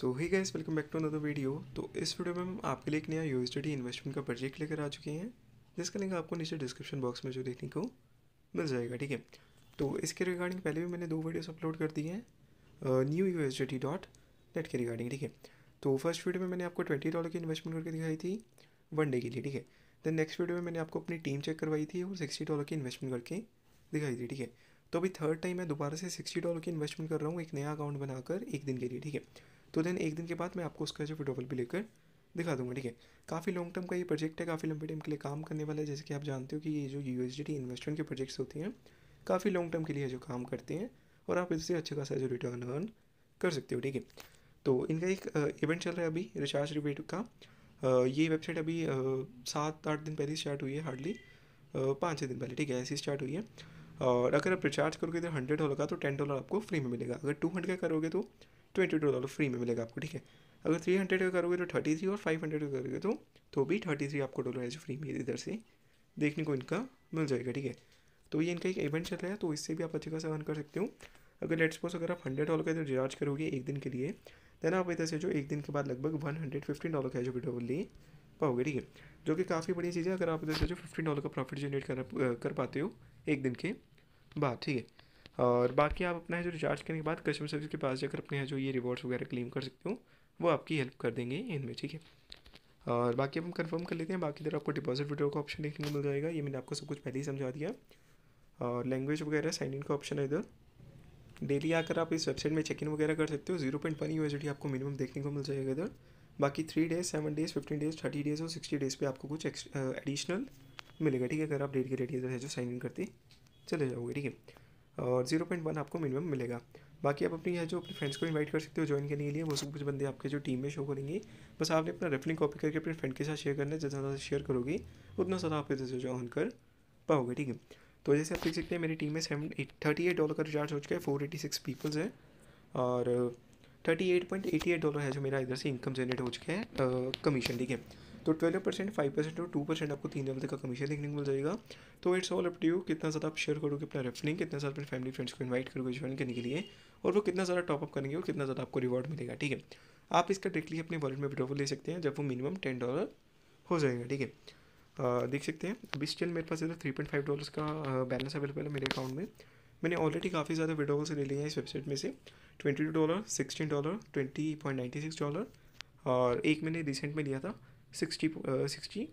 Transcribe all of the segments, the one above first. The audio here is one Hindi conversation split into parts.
so hi guys welcome back to another video तो इस वीडियो में हम आपके लिए एक नया यू इन्वेस्टमेंट का प्रोजेक्ट लेकर आ चुके हैं जिसका लिंक आपको नीचे डिस्क्रिप्शन बॉक्स में जो देखने को मिल जाएगा ठीक है तो इसके रिगार्डिंग पहले भी मैंने दो वीडियोस अपलोड कर दी हैं new U S dot net के रिगार्डिंग ठीक है तो फर्स्ट वीडियो में मैंने आपको ट्वेंटी डॉलर की इन्वेस्टमेंट करके दिखाई थी वन डे के लिए ठीक है देन नेक्स्ट वीडियो में मैंने आपको अपनी टीम चेक करवाई थी और सिक्सटी डॉलर की इन्वेस्टमेंट करके दिखाई थी ठीक है तो अभी थर्ड टाइम मैं दोबारा से सिक्सटी डॉलर की इन्वेस्टमेंट कर रहा हूँ एक नया अकाउंट बनाकर एक दिन के लिए ठीक है तो देन एक दिन के बाद मैं आपको उसका जो डबल भी लेकर दिखा दूंगा ठीक है काफ़ी लॉन्ग टर्म का ये प्रोजेक्ट है काफ़ी लंबे टाइम के लिए काम करने वाला है जैसे कि आप जानते हो कि ये जो यू इन्वेस्टमेंट के प्रोजेक्ट्स होते हैं काफ़ी लॉन्ग टर्म के लिए जो काम करते हैं और आप इससे अच्छा खासा जो रिटर्न अर्न कर सकते हो ठीक है तो इनका एक इवेंट चल रहा है अभी रिचार्ज रिबेट का ये वेबसाइट अभी सात आठ दिन पहले स्टार्ट हुई है हार्डली पाँच छः दिन पहले ठीक है ऐसी स्टार्ट हुई है और अगर आप रिचार्ज करोगे तो हंड्रेड डॉलर का तो टेन डॉलर आपको फ्री में मिलेगा अगर टू हंड्रेड का करोगे तो ट्वेंटी टू डॉलर फ्री में मिलेगा आपको ठीक है अगर थ्री हंड्रेड का करोगे तो थर्टी थ्री और फाइव हंड्रेड का करोगे तो तो भी थर्टी थ्री आपको डॉलर ऐसे फ्री में इधर से देखने को इनका मिल जाएगा ठीक है तो ये इनका एक इवेंट चल रहा है तो इससे भी आप अच्छे खासा अर्न कर सकते हो अगर लेट सपोज अगर आप हंड्रेड डॉलर का इधर रिचार्ज करोगे एक दिन के लिए देन आप इधर से जो एक दिन के बाद लगभग वन हंड्रेड फिफ्टीन डॉलर का जो विड्रॉल ले पाओगे ठीक है जो कि काफ़ी बड़ी चीज़ है अगर आप इधर से जो फिफ्टीन डॉलर का प्रॉफिट जनरेट कर कर पाते हो एक दिन के बाद ठीक है और बाकी आप अपना है जो रिचार्ज करने के बाद कस्टमर सर्विस के पास जाकर अपने जो ये रिवॉर्ड्स वगैरह क्लेम कर सकते हो वो आपकी हेल्प कर देंगे इनमें ठीक है और बाकी हम कंफर्म कर लेते हैं बाकी इधर आपको डिपॉजिट वीडियो का ऑप्शन देखने को मिल जाएगा ये मैंने आपको सब कुछ पहले ही समझा दिया और लैंग्वेज वगैरह साइन इन का ऑप्शन है इधर डेली आकर आप इस वेबसाइट में चेक इन वगैरह कर सकते हो जीरो पॉइंट वन यूएसडी आपको मिनिमम देखने को मिल जाएगा इधर बाकी three days seven days fifteen days thirty days और सिक्सटी डेज पर आपको कुछ एडिशनल मिलेगा ठीक है अगर आप डेट के डेट इधर तो है जो साइन इन करते चले जाओगे ठीक है और जीरो पॉइंट वन आपको मिनिमम मिलेगा बाकी आप अपनी यहाँ जो अपने फ्रेंड्स को इनवाइट कर सकते हो ज्वाइन करने के लिए वो सब कुछ बंदे आपके जो टीम में शो करेंगे बस आपने अपना रेफरिंग कॉपी करके अपने फ्रेंड के साथ शेयर करना है जितना ज़्यादा शेयर करोगे उतना ज़्यादा आप इधर ज्वाइन कर पाओगे ठीक है तो जैसे आप देख सकते हैं मेरी टीम में seven eight thirty eight dollar का रिचार्ज हो चुका है फोर एटी सिक्स पीपल्स है और thirty eight point eighty eight dollar है जो मेरा इधर से इनकम जनरेट हो चुका है कमीशन ठीक है तो ट्वेल्व परसेंट फाइव परसेंट और टू परसेंट आपको तीन लेवल तक का कमीशन देखने को मिल जाएगा तो it's all up to you कितना ज़्यादा आप शेयर करोगे अपना रेफरिंग कितना ज़्यादा अपने फैमिली फ्रेंड्स को इन्वाइट करोगे ज्वाइन करने के लिए और वो कितना ज़्यादा टॉपअप करेंगे और कितना ज़्यादा आपको रिवॉर्ड मिलेगा ठीक है आप इसका डायरेक्टली अपने वॉलेट में विड्रॉवल ले सकते हैं जब वो मिनिमम टेन डॉलर हो जाएगा ठीक है देख सकते हैं अभी स्टिल मेरे पास इधर थ्री पॉइंट फाइव डॉलर का बैलेंस अवेलेबल है मेरे अकाउंट में मैंने ऑलरेडी काफ़ी ज़्यादा से ले लिया है इस वेबसाइट में से twenty two dollar sixteen dollar twenty point ninety six dollar और एक मैंने रिसेंट में लिया था सिक्सटी सिक्सटी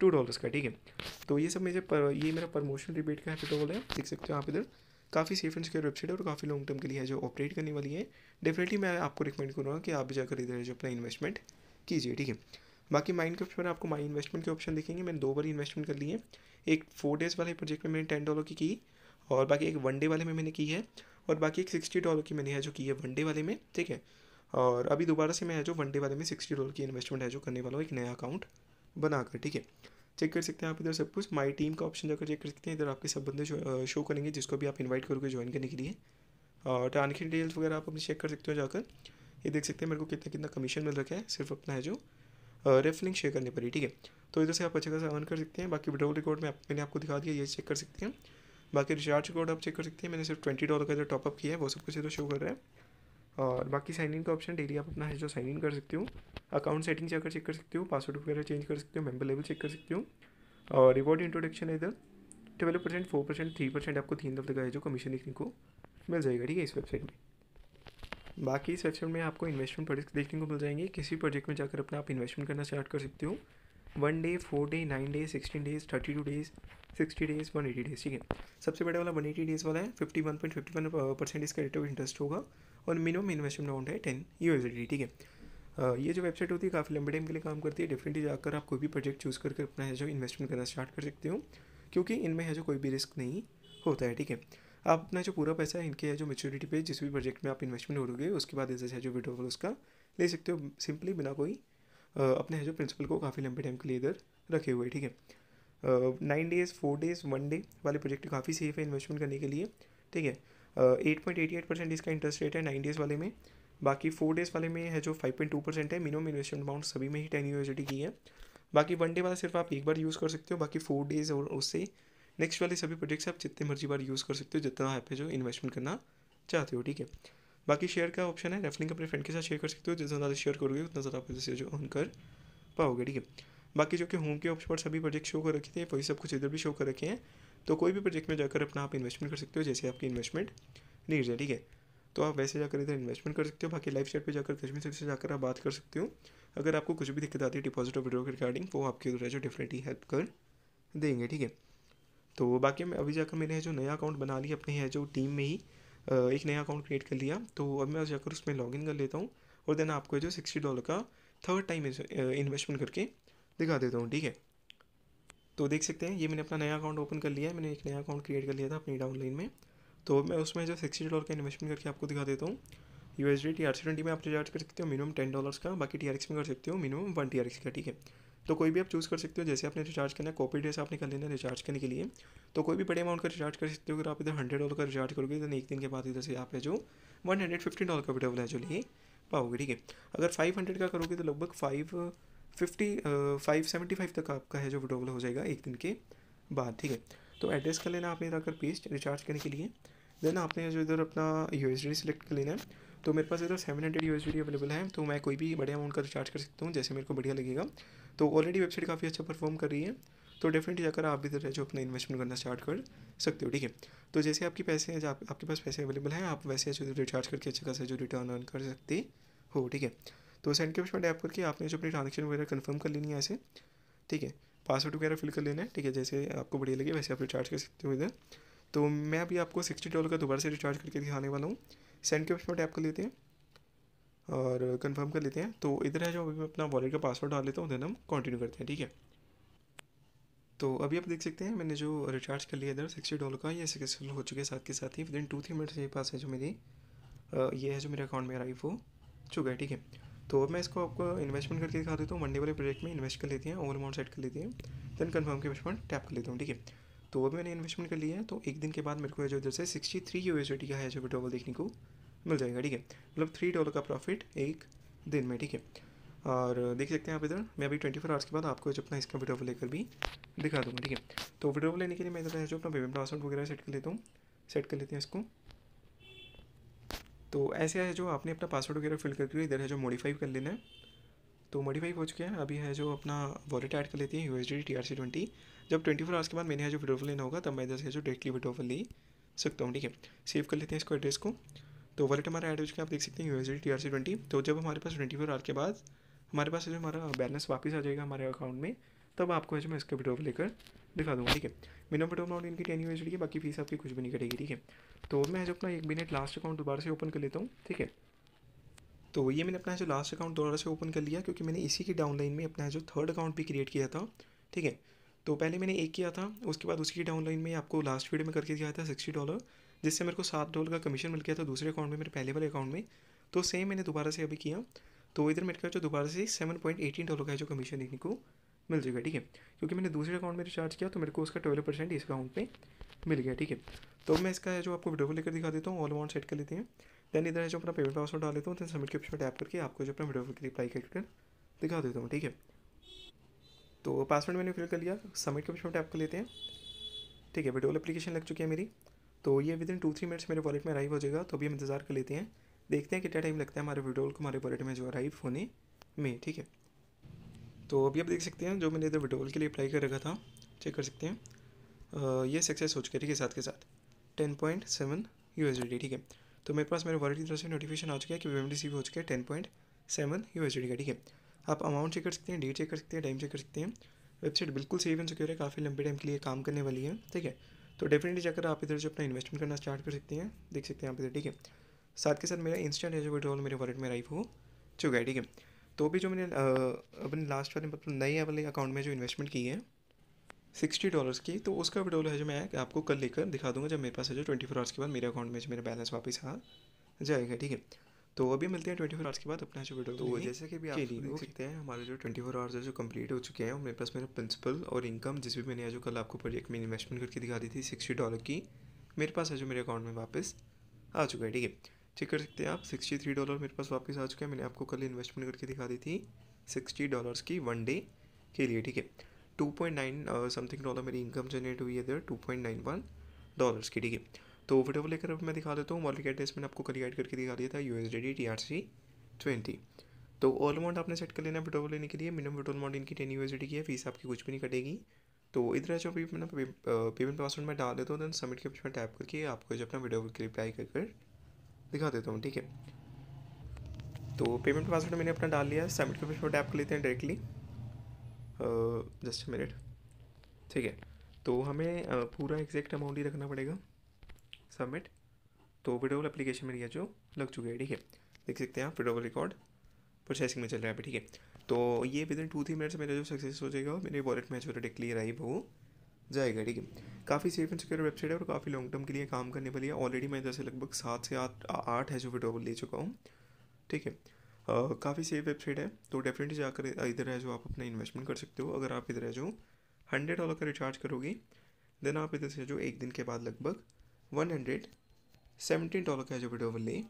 टू डॉलर्स का ठीक है तो ये सब मेरे पर, ये मेरा प्रमोशन रिबेट का हैप्पी है देख सकते हो आप इधर काफ़ी सेफ एंड सिक्योर वेबसाइट है और काफ़ी लॉन्ग टर्म के लिए है जो ऑपरेट करने वाली है डेफिनेटली मैं आपको रिकमेंड करूँगा कि आप भी जाकर इधर जो अपना इन्वेस्टमेंट कीजिए ठीक है बाकी माइंड के ऑप्शन आपको माई इन्वेस्टमेंट के ऑप्शन देखेंगे मैंने दो बार इन्वेस्टमेंट कर ली है एक फोर डेज़ वाले प्रोजेक्ट में मैंने टेन डॉलर की की और बाकी एक वन डे वाले में मैंने की है और बाकी एक सिक्सटी डॉलर की मैंने है जो की है वन डे वाले में ठीक है और अभी दोबारा से मैं है जो वन डे वाले में सिक्सटी डॉलर की इन्वेस्टमेंट है जो करने वाला हूँ एक नया अकाउंट बनाकर ठीक है चेक कर सकते हैं आप इधर सब कुछ माई टीम का ऑप्शन जाकर चेक कर सकते हैं इधर आपके सब बंदे शो, करेंगे जिसको भी आप इन्वाइट करोगे ज्वाइन करने के लिए और टानखी की डिटेल्स वगैरह आप अपनी चेक कर सकते हो जाकर ये देख सकते हैं मेरे को कितना कितना कमीशन मिल रखा है सिर्फ अपना है जो रेफलिंग शेयर करने पर ही ठीक है तो इधर से आप अच्छा खासा अर्न कर सकते हैं बाकी विड्रोल रिकॉर्ड में आप, मैंने आपको दिखा दिया ये चेक कर सकते हैं बाकी रिचार्ज रिकॉर्ड आप चेक कर सकते हैं मैंने सिर्फ ट्वेंटी डॉलर का जो टॉपअप किया है वो सब कुछ इधर शो कर रहा है और बाकी साइन इन का ऑप्शन डेली आप अपना है जो साइन इन कर सकते हो अकाउंट सेटिंग जाकर चेक कर सकते हो पासवर्ड वगैरह चेंज कर सकते हो मेंबर लेवल चेक कर सकते हो और रिवॉर्ड इंट्रोडक्शन है इधर twelve percent four percent three percent आपको तीन का है जो कमीशन देखने को मिल जाएगा ठीक है इस वेबसाइट में बाकी इस वेबसाइट में आपको इन्वेस्टमेंट प्रोडक्ट देखने को मिल जाएंगे किसी प्रोजेक्ट में जाकर अपना आप इन्वेस्टमेंट करना स्टार्ट कर सकते हो one day four day nine day sixteen days thirty two days sixty days one eighty days ठीक है सबसे बड़ा वाला वन एटी डेज वाला है fifty one point fifty one percent इसका रेट ऑफ इंटरेस्ट होगा और मिनिमम इन्वेस्टमेंट अमाउंट है टेन डी ठीक है ये जो वेबसाइट होती है काफ़ी लंबे टाइम के लिए काम करती है डेफिनेटली जाकर आप कोई भी प्रोजेक्ट चूज़ करके अपना है जो इन्वेस्टमेंट करना स्टार्ट कर सकते हो क्योंकि इनमें है जो कोई भी रिस्क नहीं होता है ठीक है आप अपना जो पूरा पैसा है इनके है जो मेच्योरिटी पे जिस भी प्रोजेक्ट में आप इन्वेस्टमेंट करोगे उसके बाद इसे है जो विड्रोवल उसका ले सकते हो सिंपली बिना कोई अपने है जो प्रिंसिपल को काफ़ी लंबे टाइम के लिए इधर रखे हुए ठीक है nine days four days one day वाले प्रोजेक्ट काफ़ी सेफ है इन्वेस्टमेंट करने के लिए ठीक है eight point eighty eight percent इसका इंटरेस्ट रेट है नाइन डेज़ वाले में बाकी फोर डेज़ वाले में है जो फाइव पॉइंट टू परसेंट है मिनिमम इन्वेस्टमेंट अमाउंट सभी में ही टेन यूनिवर्सिटी की है बाकी वन डे वाला सिर्फ आप एक बार यूज़ कर सकते हो बाकी फोर डेज़ और उससे नेक्स्ट वाले सभी प्रोजेक्ट्स आप जितने मर्जी बार यूज़ कर सकते हो जितना आप है जो इन्वेस्टमेंट करना चाहते हो ठीक है बाकी शेयर का ऑप्शन है रेफरिंग अपने फ्रेंड के साथ शेयर कर सकते हो जितना ज़्यादा शेयर करोगे उतना ज़्यादा आप इससे जो अर्न कर पाओगे ठीक है बाकी जो कि होम के ऑप्शन पर सभी प्रोजेक्ट शो कर रखे थे वही सब कुछ इधर भी शो कर रखे हैं तो कोई भी प्रोजेक्ट में जाकर अपना आप इन्वेस्टमेंट कर सकते हो जैसे आपकी इन्वेस्टमेंट नीड्स है ठीक है तो आप वैसे जाकर इधर इन्वेस्टमेंट कर सकते हो बाकी लाइफ स्टेट पर जाकर कश्मीर से जाकर आप बात कर सकते हो अगर आपको कुछ भी दिक्कत आती है डिपॉजिट और के रिगार्डिंग वो आपके उधर है जो डेफिनेटली हेल्प कर देंगे ठीक है तो बाकी मैं अभी जाकर मैंने जो नया अकाउंट बना लिया अपने है जो टीम में ही एक नया अकाउंट क्रिएट कर लिया तो अब मैं जाकर उसमें लॉग इन कर लेता हूँ और देन आपको जो सिक्सटी डॉलर का थर्ड टाइम इन्वेस्टमेंट करके दिखा देता हूँ ठीक है तो देख सकते हैं ये मैंने अपना नया अकाउंट ओपन कर लिया है मैंने एक नया अकाउंट क्रिएट कर लिया था अपनी डाउनलाइन में तो मैं उसमें जो सिक्सटी डॉलर का इन्वेस्टमेंट करके आपको दिखा देता हूँ यू एस डी ट्वेंटी में आप रिचार्ज कर सकते हो मिनिमम टेन डॉलर्स का बाकी टी में कर सकते हो मिनिमम वन टी आर का ठीक है तो कोई भी आप चूज़ कर सकते हो जैसे आपने रिचार्ज करना है कॉपी डेस आपने कर लेना है रिचार्ज करने के लिए तो कोई भी बड़े अमाउंट का रिचार्ज कर सकते हो अगर आप इधर हंड्रेड डॉलर का रिचार्ज करोगे देन एक दिन के बाद इधर से आप जो वन हंड्रेड फिफ्टी डॉलर का विड्रॉल है जो लिए पाओगे ठीक है अगर फाइव हंड्रेड का करोगे तो लगभग five fifty five seventy five तक आपका है जो विड्रोवल हो जाएगा एक दिन के बाद ठीक है तो एड्रेस कर लेना आपने इधर आकर पेस्ट रिचार्ज करने के लिए देन आपने जो इधर अपना यू सेलेक्ट कर लेना है तो मेरे पास इधर सेवन हंड्रेड यू अवेलेबल है तो मैं कोई भी बड़े अमाउंट का रिचार्ज कर सकता हूँ जैसे मेरे को बढ़िया लगेगा तो ऑलरेडी वेबसाइट काफ़ी अच्छा परफॉर्म कर रही है तो डेफिनेटली जाकर आप भी इधर जो अपना इन्वेस्टमेंट करना स्टार्ट कर सकते हो ठीक है तो जैसे आपके पैसे हैं आप, आपके पास पैसे अवेलेबल हैं आप वैसे जो रिचार्ज करके अच्छे खासा जो रिटर्न अर्न कर सकते हो ठीक है तो सेंड के ऑप्शन टैप करके आपने जो अपनी ट्रांजेक्शन वगैरह कन्फर्म कर लेनी है ऐसे ठीक है पासवर्ड वगैरह फिल कर लेना है ठीक है जैसे आपको बढ़िया लगे वैसे आप रिचार्ज कर सकते हो इधर तो मैं अभी आपको सिक्सटी डॉलर का दोबारा से रिचार्ज करके दिखाने वाला हूँ सेंड के ऑप्शन टैप कर लेते हैं और कन्फर्म कर लेते हैं तो इधर है जो अभी मैं अपना वॉलेट का पासवर्ड डाल लेता हूँ देन हम कंटिन्यू करते हैं ठीक है तो अभी आप देख सकते हैं मैंने जो रिचार्ज कर लिया इधर सिक्सटी डॉलर का ये सक्सेसफुल हो चुके साथ के साथ ही विदिन टू थ्री मिनट्स मेरे पास है जो मेरी ये है जो मेरे अकाउंट में आई हो चुका है ठीक है तो अब मैं इसको आपको इन्वेस्टमेंट करके दिखा देता हूँ मंडे वाले प्रोजेक्ट में इन्वेस्ट कर लेते हैं ओवर अमाउंट सेट कर लेते हैं देन कन्फर्म के इन्वेस्टमेंट टैप कर लेता हूँ ठीक है तो अब मैंने इन्वेस्टमेंट कर लिया है तो एक दिन के बाद मेरे को जो इधर से सिक्सटी थ्री यू एस का है जो विड्रोवल देखने को मिल जाएगा ठीक है मतलब थ्री डॉलर का प्रॉफिट एक दिन में ठीक है और देख सकते हैं आप इधर मैं अभी ट्वेंटी फोर आवर्स के बाद आपको जो अपना इसका विड्रोवल लेकर भी दिखा दूँगा ठीक है तो विड्रोवल लेने के लिए मैं इधर जो अपना पेमेंट पासवर्ड वगैरह सेट कर लेता हूँ सेट कर लेते हैं इसको तो ऐसे है जो आपने अपना पासवर्ड वगैरह फिल करके इधर है जो मॉडिफाई कर लेना है तो मॉडिफाई हो चुके हैं अभी है जो अपना वॉलेट ऐड कर लेती है U S D T R C twenty जब ट्वेंटी फोर आवर्स के बाद मैंने जो विड्रोवल लेना होगा तब मैं इधर से जो डायरेक्टली विड्रोवल ले सकता हूँ ठीक है सेव कर लेते हैं इसको एड्रेस को तो वॉलेट हमारा ऐड हो चुका है आप देख सकते हैं U S D T R C twenty तो जब हमारे पास ट्वेंटी फोर आवर के बाद हमारे पास जो हमारा बैलेंस वापस आ जाएगा हमारे अकाउंट में तब आपको है जो मैं इसका विड्रॉल लेकर दिखा दूँगा ठीक है बिना विड्रॉल अमाउंट इनकी टेन यूज है बाकी फीस आपकी कुछ भी नहीं कटेगी ठीक है तो मैं जो अपना एक मिनट लास्ट अकाउंट दोबारा से ओपन कर लेता हूँ ठीक है तो ये मैंने अपना जो लास्ट अकाउंट दोबारा से ओपन कर लिया क्योंकि मैंने इसी की डाउनलाइन में अपना जो थर्ड अकाउंट भी क्रिएट किया था ठीक है तो पहले मैंने एक किया था उसके बाद उसकी डाउनलाइन में आपको लास्ट वीडियो में करके दिया था सिक्सटी डॉलर जिससे मेरे को सात डॉलर का कमीशन मिल गया था दूसरे अकाउंट में मेरे पहले वाले अकाउंट में तो सेम मैंने दोबारा से अभी किया तो इधर मेरे का जो दोबारा से सेवन पॉइंट एटीन डॉलर का है जो कमीशन देखने को मिल जाएगा ठीक है क्योंकि मैंने दूसरे अकाउंट में रिचार्ज किया तो मेरे को उसका ट्वेल्व परसेंट इस अकाउंट पे मिल गया ठीक है तो मैं इसका जो आपको वीडियो लेकर दिखा देता हूँ ऑल अमाउंट सेट कर लेते हैं देन इधर है जो अपना पेमेंट पासवर्ड डाल लेता हूँ देन सबमिट के ऑप्शन टैप करके आपको जो अपना वीडियो की रिप्लाई कर दिखा देता हूँ ठीक है तो पासवर्ड मैंने फिल कर लिया सबमिट के ऑप्शन टैप कर लेते हैं ठीक है वीडियो एप्लीकेशन लग चुकी है मेरी तो ये within two three minutes मेरे वॉलेट में अराइव हो जाएगा तो अभी हम इंतज़ार कर लेते हैं देखते हैं कितना टाइम लगता है हमारे वीडियो को हमारे वॉलेट में जो अराइव होने में ठीक है तो अभी आप देख सकते हैं जो मैंने इधर विड्रोवल के लिए अप्लाई कर रखा था चेक कर सकते हैं आ, ये सक्सेस हो चुके ठीक है साथ के साथ टेन पॉइंट सेवन यू ठीक है तो मेरे पास मेरे वॉलेट की तरफ से नोटिफिकेशन आ चुका है कि पेमेंट रिसीव हो चुके हैं ten point seven U S D का ठीक है आप अमाउंट चेक कर सकते हैं डेट चेक कर सकते हैं टाइम चेक कर सकते हैं वेबसाइट बिल्कुल सेफ एंड सिक्योर है काफ़ी लंबे टाइम के लिए काम करने वाली है ठीक है तो डेफिनेटली जाकर आप इधर जो अपना इन्वेस्टमेंट करना स्टार्ट कर सकते हैं देख सकते हैं आप इधर ठीक है साथ के साथ मेरा इंस्टेंट है जो विड्रॉल मेरे वॉलेट में राइव हो चुका है ठीक है तो भी जो मैंने अपने लास्ट वाले मतलब नए वाले अकाउंट में जो इन्वेस्टमेंट की है सिक्सटी डॉलर्स की तो उसका विड्रोल है जो मैं आपको कल लेकर दिखा दूंगा जब मेरे पास है जो ट्वेंटी फोर आवर्स के बाद मेरे अकाउंट में जो मेरा बैलेंस वापस आ जाएगा ठीक है तो अभी मिलते हैं ट्वेंटी फोर आवर्स के बाद अपना जो विड्रोल तो जैसे कि भी आप देख सकते हैं हमारे जो ट्वेंटी फोर आवर्स है जो कंप्लीट हो चुके हैं और मेरे पास मेरा प्रिंसिपल और इनकम जिस भी मैंने जो कल आपको प्रोजेक्ट में इन्वेस्टमेंट करके दिखा दी थी सिक्सटी डॉलर की मेरे पास है जो मेरे अकाउंट में वापस आ चुका है ठीक है चेक कर सकते हैं आप सिक्सटी थ्री डॉलर मेरे पास वापस आ चुके हैं मैंने आपको कल इन्वेस्टमेंट करके दिखा दी थी सिक्सटी डॉलर्स की वन डे के लिए ठीक है two point nine something dollar मेरी इनकम जनरेट हुई है इधर two point nine one dollars की ठीक है तो वीडियो को लेकर अब मैं दिखा देता हूँ मार्केट एड्रेस मैंने आपको कल ऐड करके दिखा दिया था U S D T R C twenty तो ऑल अमाउंट आपने सेट कर लेना विड्रॉल लेने के लिए मिनिमम विड्रॉल अमाउंट इनकी टेन यू एस डी की है फीस आपकी कुछ भी नहीं कटेगी तो इधर जो भी मैंने पेमेंट पासवर्ड में डाल देता हूँ देन सबमिट के ऑप्शन में टैप करके आपको जो अपना वीडियो क्लिप अप्लाई कर दिखा देता हूँ ठीक है तो पेमेंट पासवर्ड मैंने अपना डाल लिया सबमिट के पेज ऐप कर लेते हैं डायरेक्टली जस्ट मिनट ठीक है तो हमें पूरा एग्जैक्ट अमाउंट ही रखना पड़ेगा सबमिट तो विड्रोवल एप्लीकेशन में ये जो लग चुके है ठीक है देख सकते हैं आप विड्रोवल रिकॉर्ड प्रोसेसिंग में चल रहा है ठीक है तो ये within two three minutes मेरा जो सक्सेस हो जाएगा मेरे वॉलेट में जो क्लियर आई वो जाएगा ठीक है काफ़ी सेफ एंड सिक्योर वेबसाइट है और काफ़ी लॉन्ग टर्म के लिए काम करने वाली है ऑलरेडी मैं इधर से लगभग सात से आठ आठ है जो विड्रो ले चुका हूँ ठीक है काफ़ी सेफ वेबसाइट है तो डेफिनेटली जाकर इधर है जो आप अपना इन्वेस्टमेंट कर सकते हो अगर आप इधर है जो हंड्रेड डॉलर का रिचार्ज करोगे देन आप इधर से जो एक दिन के बाद लगभग वन हंड्रेड सेवेंटीन डॉलर का जो विड्रॉवल ले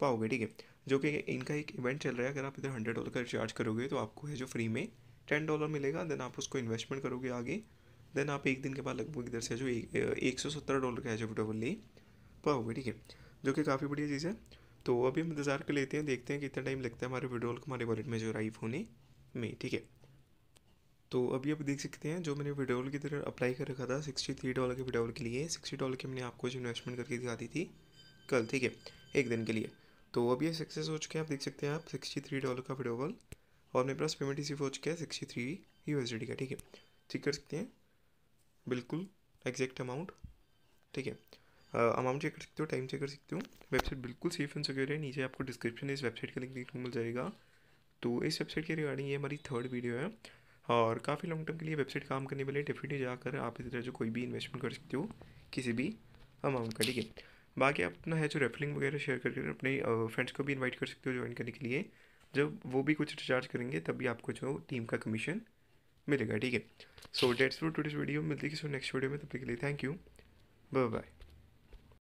पाओगे ठीक है जो कि इनका एक इवेंट चल रहा है अगर आप इधर हंड्रेड डॉलर का रिचार्ज करोगे तो आपको है जो फ्री में टेन डॉलर मिलेगा देन आप उसको इन्वेस्टमेंट करोगे आगे देन आप एक दिन के बाद लगभग इधर से जो एक सौ सत्तर डॉलर का है जो विडोवली नहीं पाओगे ठीक है जो कि काफ़ी बढ़िया चीज़ है तो अभी हम इंतज़ार कर लेते हैं देखते हैं कितना टाइम लगता है हमारे विडोवल को हमारे वॉलेट में जो अराइव होने में ठीक है तो अभी आप देख सकते हैं जो मैंने विड्रॉल की तरह अप्लाई कर रखा था सिक्सटी थ्री डॉलर के विडोवल के लिए सिक्सटी डॉलर की मैंने आपको जो इन्वेस्टमेंट करके दिखा दी थी कल ठीक है एक दिन के लिए तो अभी ये सक्सेस हो चुके हैं आप देख सकते हैं आप सिक्सटी थ्री डॉलर का विड्रॉल और मेरे पास पेमेंट रिसीव हो चुका है सिक्सटी थ्री यू का ठीक है चेक कर सकते हैं बिल्कुल एग्जैक्ट अमाउंट ठीक है अमाउंट चेक कर सकते हो टाइम चेक कर सकते हो वेबसाइट बिल्कुल सेफ एंड सिक्योर है नीचे आपको डिस्क्रिप्शन इस वेबसाइट का लिंक देखने को मिल जाएगा तो इस वेबसाइट के रिगार्डिंग ये हमारी थर्ड वीडियो है और काफ़ी लॉन्ग टर्म के लिए वेबसाइट काम करने वाले डेफिनेटली जाकर आप इस तरह जो कोई भी इन्वेस्टमेंट कर सकते हो किसी भी अमाउंट का ठीक है बाकी आप अपना है जो रेफरिंग वगैरह शेयर करके अपने फ्रेंड्स को भी इन्वाइट कर सकते हो ज्वाइन करने के लिए जब वो भी कुछ रिचार्ज करेंगे तब भी आपको जो टीम का कमीशन मिलेगा ठीक है so that's for today's video मिलती है किसी नेक्स्ट वीडियो में तब के लिए थैंक यू बाय बाय